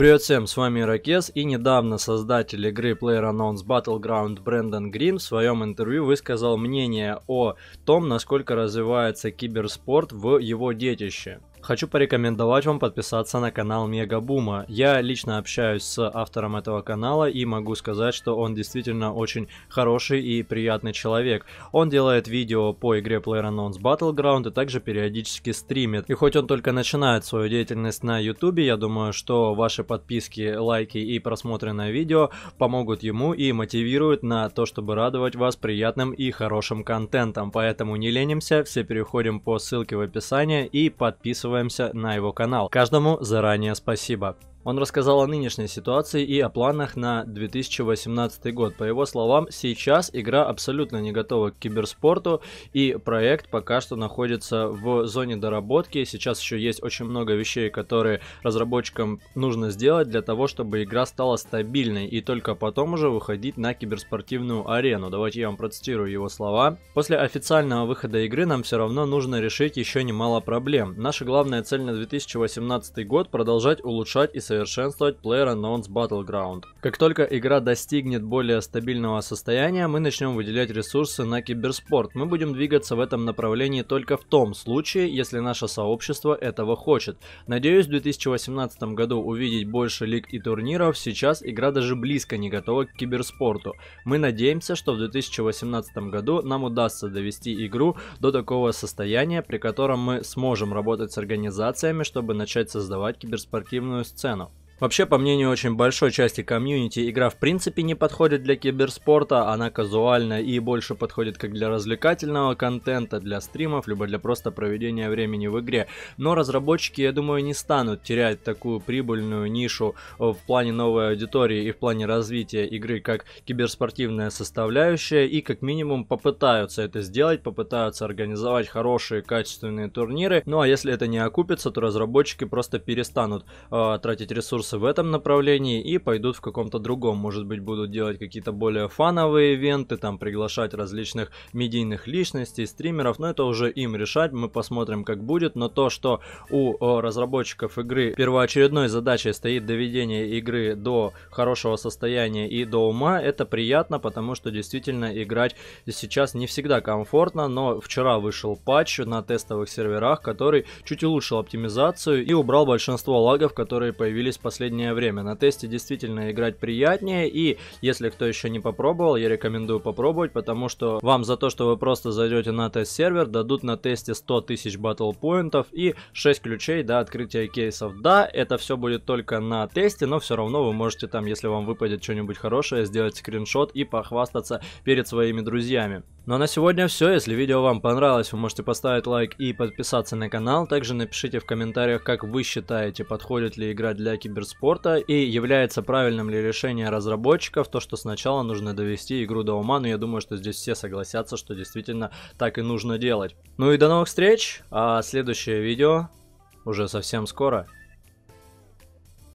Привет всем, с вами Иракес, и недавно создатель игры PlayerUnknown's Battleground Брэндон Грим в своем интервью высказал мнение о том, насколько развивается киберспорт в его детище. Хочу порекомендовать вам подписаться на канал Мегабума. Я лично общаюсь с автором этого канала и могу сказать, что он действительно очень хороший и приятный человек. Он делает видео по игре PlayerUnknown's Battleground и также периодически стримит. И хоть он только начинает свою деятельность на YouTube, я думаю, что ваши подписки, лайки и просмотренное видео помогут ему и мотивируют на то, чтобы радовать вас приятным и хорошим контентом. Поэтому не ленимся, все переходим по ссылке в описании и подписываемся подписываемся на его канал. Каждому заранее спасибо. Он рассказал о нынешней ситуации и о планах на 2018 год. По его словам, сейчас игра абсолютно не готова к киберспорту, и проект пока что находится в зоне доработки. Сейчас еще есть очень много вещей, которые разработчикам нужно сделать для того, чтобы игра стала стабильной, и только потом уже выходить на киберспортивную арену. Давайте я вам процитирую его слова. После официального выхода игры нам все равно нужно решить еще немало проблем. Наша главная цель на 2018 год – продолжать улучшать и совершенствовать PlayerUnknown's Battleground. Как только игра достигнет более стабильного состояния, мы начнем выделять ресурсы на киберспорт. Мы будем двигаться в этом направлении только в том случае, если наше сообщество этого хочет. Надеюсь, в 2018 году увидеть больше лиг и турниров, сейчас игра даже близко не готова к киберспорту. Мы надеемся, что в 2018 году нам удастся довести игру до такого состояния, при котором мы сможем работать с организациями, чтобы начать создавать киберспортивную сцену. Вообще, по мнению очень большой части комьюнити, игра в принципе не подходит для киберспорта, она казуальна и больше подходит как для развлекательного контента, для стримов, либо для просто проведения времени в игре. Но разработчики, я думаю, не станут терять такую прибыльную нишу в плане новой аудитории и в плане развития игры как киберспортивная составляющая, и как минимум попытаются это сделать, попытаются организовать хорошие качественные турниры. Ну а если это не окупится, то разработчики просто перестанут э, тратить ресурсы фокусы в этом направлении и пойдут в каком-то другом. Может быть, будут делать какие-то более фановые ивенты, там приглашать различных медийных личностей, стримеров, но это уже им решать, мы посмотрим, как будет. Но то, что у э, разработчиков игры первоочередной задачей стоит доведение игры до хорошего состояния и до ума, это приятно, потому что действительно играть сейчас не всегда комфортно, но вчера вышел патч на тестовых серверах, который чуть улучшил оптимизацию и убрал большинство лагов, которые появились в последние последнее время. На тесте действительно играть приятнее, и если кто еще не попробовал, я рекомендую попробовать, потому что вам за то, что вы просто зайдете на тест-сервер, дадут на тесте 100 тысяч батл поинтов и 6 ключей до открытия кейсов. Да, это все будет только на тесте, но все равно вы можете там, если вам выпадет что-нибудь хорошее, сделать скриншот и похвастаться перед своими друзьями. Ну а на сегодня все. Если видео вам понравилось, вы можете поставить лайк и подписаться на канал. Также напишите в комментариях, как вы считаете, подходит ли игра для киберспорта и является правильным ли решение разработчиков то, что сначала нужно довести игру до ума. Но я думаю, что здесь все согласятся, что действительно так и нужно делать. Ну и до новых встреч, а следующее видео уже совсем скоро.